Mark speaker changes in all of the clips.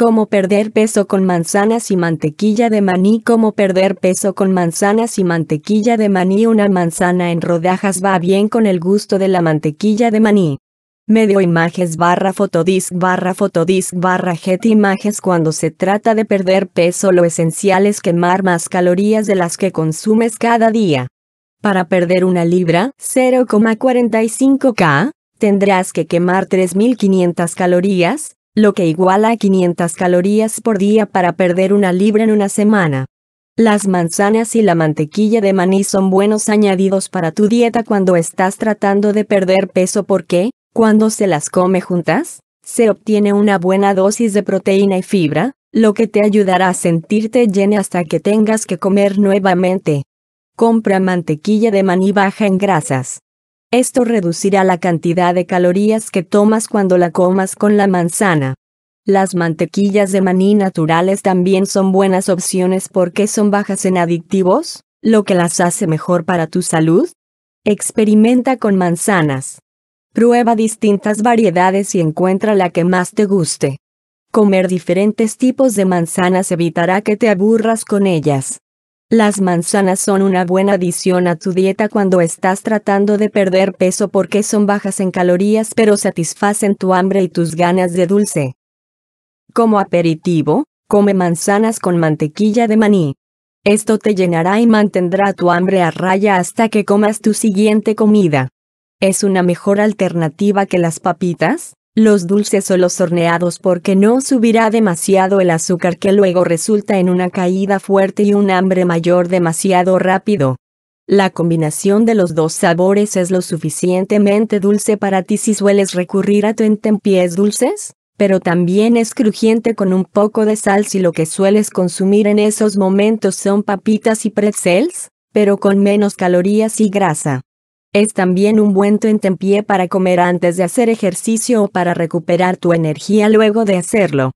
Speaker 1: Cómo perder peso con manzanas y mantequilla de maní. Cómo perder peso con manzanas y mantequilla de maní. Una manzana en rodajas va bien con el gusto de la mantequilla de maní. Medio imágenes barra fotodisc barra fotodisc barra get Images cuando se trata de perder peso lo esencial es quemar más calorías de las que consumes cada día. Para perder una libra, 0,45 k, tendrás que quemar 3.500 calorías, lo que iguala a 500 calorías por día para perder una libra en una semana. Las manzanas y la mantequilla de maní son buenos añadidos para tu dieta cuando estás tratando de perder peso porque, cuando se las come juntas, se obtiene una buena dosis de proteína y fibra, lo que te ayudará a sentirte llena hasta que tengas que comer nuevamente. Compra mantequilla de maní baja en grasas. Esto reducirá la cantidad de calorías que tomas cuando la comas con la manzana. Las mantequillas de maní naturales también son buenas opciones porque son bajas en adictivos, lo que las hace mejor para tu salud. Experimenta con manzanas. Prueba distintas variedades y encuentra la que más te guste. Comer diferentes tipos de manzanas evitará que te aburras con ellas. Las manzanas son una buena adición a tu dieta cuando estás tratando de perder peso porque son bajas en calorías pero satisfacen tu hambre y tus ganas de dulce. Como aperitivo, come manzanas con mantequilla de maní. Esto te llenará y mantendrá tu hambre a raya hasta que comas tu siguiente comida. ¿Es una mejor alternativa que las papitas? los dulces o los horneados porque no subirá demasiado el azúcar que luego resulta en una caída fuerte y un hambre mayor demasiado rápido. La combinación de los dos sabores es lo suficientemente dulce para ti si sueles recurrir a tu entempiés dulces, pero también es crujiente con un poco de sal si lo que sueles consumir en esos momentos son papitas y pretzels, pero con menos calorías y grasa. Es también un buen pie para comer antes de hacer ejercicio o para recuperar tu energía luego de hacerlo.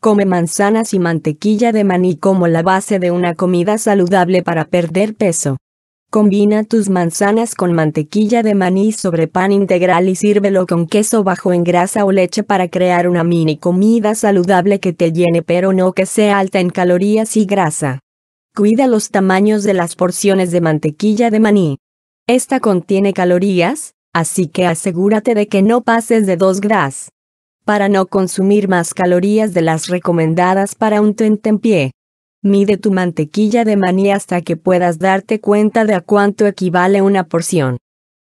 Speaker 1: Come manzanas y mantequilla de maní como la base de una comida saludable para perder peso. Combina tus manzanas con mantequilla de maní sobre pan integral y sírvelo con queso bajo en grasa o leche para crear una mini comida saludable que te llene pero no que sea alta en calorías y grasa. Cuida los tamaños de las porciones de mantequilla de maní. Esta contiene calorías, así que asegúrate de que no pases de 2 gras. Para no consumir más calorías de las recomendadas para un pie, Mide tu mantequilla de maní hasta que puedas darte cuenta de a cuánto equivale una porción.